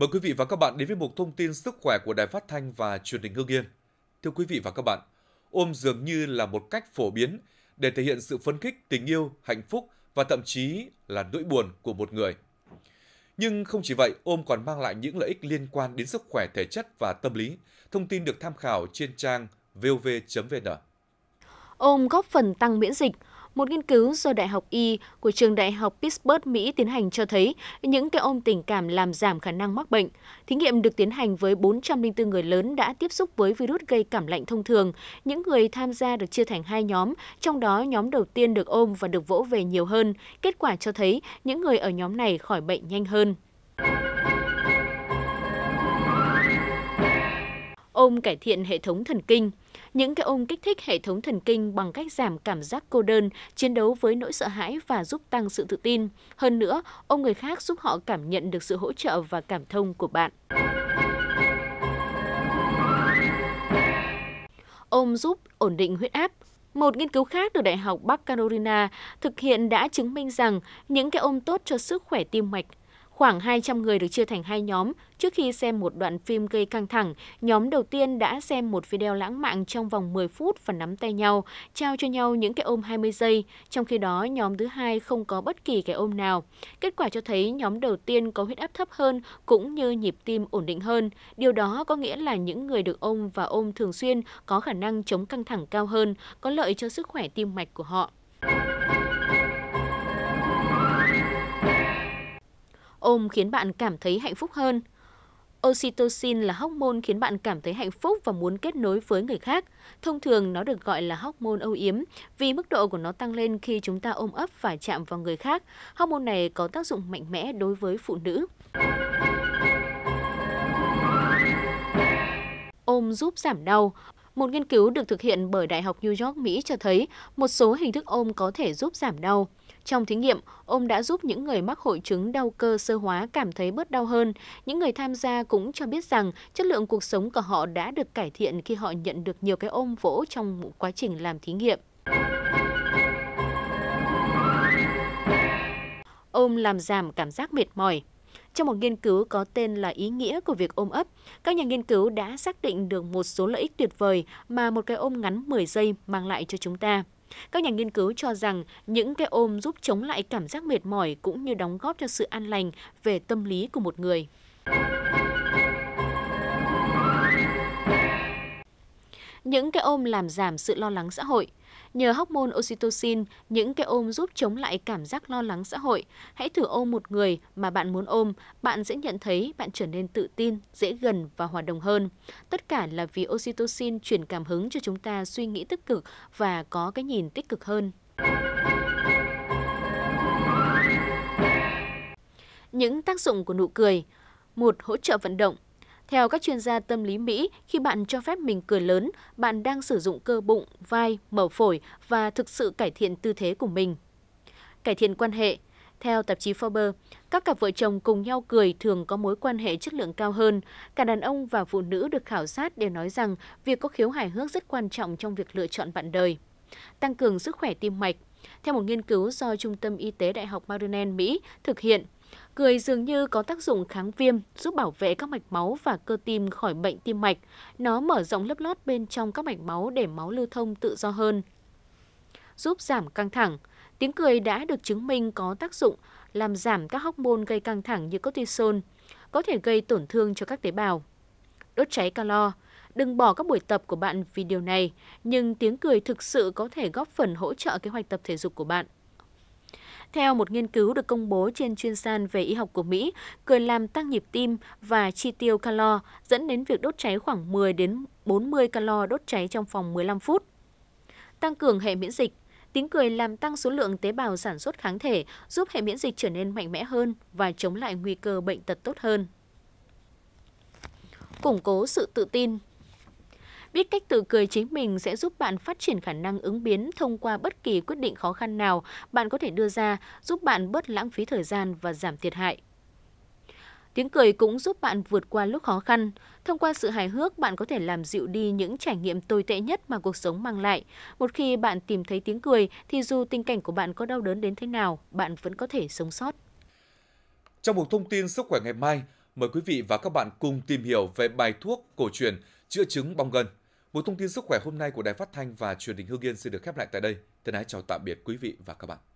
Mời quý vị và các bạn đến với một thông tin sức khỏe của Đài Phát Thanh và Truyền hình Hương Yên. Thưa quý vị và các bạn, ôm dường như là một cách phổ biến để thể hiện sự phấn khích, tình yêu, hạnh phúc và thậm chí là nỗi buồn của một người. Nhưng không chỉ vậy, ôm còn mang lại những lợi ích liên quan đến sức khỏe thể chất và tâm lý. Thông tin được tham khảo trên trang vov.vn. Ôm góp phần tăng miễn dịch, một nghiên cứu do Đại học Y của trường Đại học Pittsburgh, Mỹ tiến hành cho thấy những cái ôm tình cảm làm giảm khả năng mắc bệnh. Thí nghiệm được tiến hành với 404 người lớn đã tiếp xúc với virus gây cảm lạnh thông thường. Những người tham gia được chia thành hai nhóm, trong đó nhóm đầu tiên được ôm và được vỗ về nhiều hơn. Kết quả cho thấy những người ở nhóm này khỏi bệnh nhanh hơn. Ôm cải thiện hệ thống thần kinh những cái ôm kích thích hệ thống thần kinh bằng cách giảm cảm giác cô đơn, chiến đấu với nỗi sợ hãi và giúp tăng sự tự tin. Hơn nữa, ôm người khác giúp họ cảm nhận được sự hỗ trợ và cảm thông của bạn. Ôm giúp ổn định huyết áp, một nghiên cứu khác được Đại học Bắc Carolina thực hiện đã chứng minh rằng những cái ôm tốt cho sức khỏe tim mạch Khoảng 200 người được chia thành hai nhóm. Trước khi xem một đoạn phim gây căng thẳng, nhóm đầu tiên đã xem một video lãng mạn trong vòng 10 phút và nắm tay nhau, trao cho nhau những cái ôm 20 giây. Trong khi đó, nhóm thứ hai không có bất kỳ cái ôm nào. Kết quả cho thấy nhóm đầu tiên có huyết áp thấp hơn cũng như nhịp tim ổn định hơn. Điều đó có nghĩa là những người được ôm và ôm thường xuyên có khả năng chống căng thẳng cao hơn, có lợi cho sức khỏe tim mạch của họ. ôm khiến bạn cảm thấy hạnh phúc hơn. Oxytocin là hormone khiến bạn cảm thấy hạnh phúc và muốn kết nối với người khác. Thông thường nó được gọi là hormone âu yếm vì mức độ của nó tăng lên khi chúng ta ôm ấp và chạm vào người khác. Hormone này có tác dụng mạnh mẽ đối với phụ nữ. Ôm giúp giảm đau một nghiên cứu được thực hiện bởi Đại học New York, Mỹ cho thấy một số hình thức ôm có thể giúp giảm đau. Trong thí nghiệm, ông đã giúp những người mắc hội chứng đau cơ sơ hóa cảm thấy bớt đau hơn. Những người tham gia cũng cho biết rằng chất lượng cuộc sống của họ đã được cải thiện khi họ nhận được nhiều cái ôm vỗ trong quá trình làm thí nghiệm. Ôm làm giảm cảm giác mệt mỏi. Trong một nghiên cứu có tên là ý nghĩa của việc ôm ấp, các nhà nghiên cứu đã xác định được một số lợi ích tuyệt vời mà một cái ôm ngắn 10 giây mang lại cho chúng ta. Các nhà nghiên cứu cho rằng những cái ôm giúp chống lại cảm giác mệt mỏi cũng như đóng góp cho sự an lành về tâm lý của một người. Những cái ôm làm giảm sự lo lắng xã hội. Nhờ hormone oxytocin, những cái ôm giúp chống lại cảm giác lo lắng xã hội. Hãy thử ôm một người mà bạn muốn ôm, bạn sẽ nhận thấy bạn trở nên tự tin, dễ gần và hòa đồng hơn. Tất cả là vì oxytocin truyền cảm hứng cho chúng ta suy nghĩ tích cực và có cái nhìn tích cực hơn. Những tác dụng của nụ cười một Hỗ trợ vận động theo các chuyên gia tâm lý Mỹ, khi bạn cho phép mình cười lớn, bạn đang sử dụng cơ bụng, vai, mở phổi và thực sự cải thiện tư thế của mình. Cải thiện quan hệ theo tạp chí Forbes, các cặp vợ chồng cùng nhau cười thường có mối quan hệ chất lượng cao hơn. Cả đàn ông và phụ nữ được khảo sát đều nói rằng việc có khiếu hài hước rất quan trọng trong việc lựa chọn bạn đời. Tăng cường sức khỏe tim mạch theo một nghiên cứu do Trung tâm Y tế Đại học Maryland, Mỹ thực hiện, Cười dường như có tác dụng kháng viêm, giúp bảo vệ các mạch máu và cơ tim khỏi bệnh tim mạch. Nó mở rộng lớp lót bên trong các mạch máu để máu lưu thông tự do hơn. Giúp giảm căng thẳng, tiếng cười đã được chứng minh có tác dụng làm giảm các hormone gây căng thẳng như cortisol, có thể gây tổn thương cho các tế bào. Đốt cháy calo, đừng bỏ các buổi tập của bạn vì điều này, nhưng tiếng cười thực sự có thể góp phần hỗ trợ kế hoạch tập thể dục của bạn. Theo một nghiên cứu được công bố trên chuyên san về y học của Mỹ, cười làm tăng nhịp tim và chi tiêu calo dẫn đến việc đốt cháy khoảng 10 đến 40 calo đốt cháy trong vòng 15 phút. Tăng cường hệ miễn dịch Tiếng cười làm tăng số lượng tế bào sản xuất kháng thể, giúp hệ miễn dịch trở nên mạnh mẽ hơn và chống lại nguy cơ bệnh tật tốt hơn. Củng cố sự tự tin Biết cách tự cười chính mình sẽ giúp bạn phát triển khả năng ứng biến thông qua bất kỳ quyết định khó khăn nào bạn có thể đưa ra, giúp bạn bớt lãng phí thời gian và giảm thiệt hại. Tiếng cười cũng giúp bạn vượt qua lúc khó khăn. Thông qua sự hài hước, bạn có thể làm dịu đi những trải nghiệm tồi tệ nhất mà cuộc sống mang lại. Một khi bạn tìm thấy tiếng cười, thì dù tình cảnh của bạn có đau đớn đến thế nào, bạn vẫn có thể sống sót. Trong một thông tin sức khỏe ngày mai, mời quý vị và các bạn cùng tìm hiểu về bài thuốc cổ truyền chữa chứng bong gân. Một thông tin sức khỏe hôm nay của Đài Phát thanh và Truyền hình Hương Yên xin được khép lại tại đây. Thân ái chào tạm biệt quý vị và các bạn.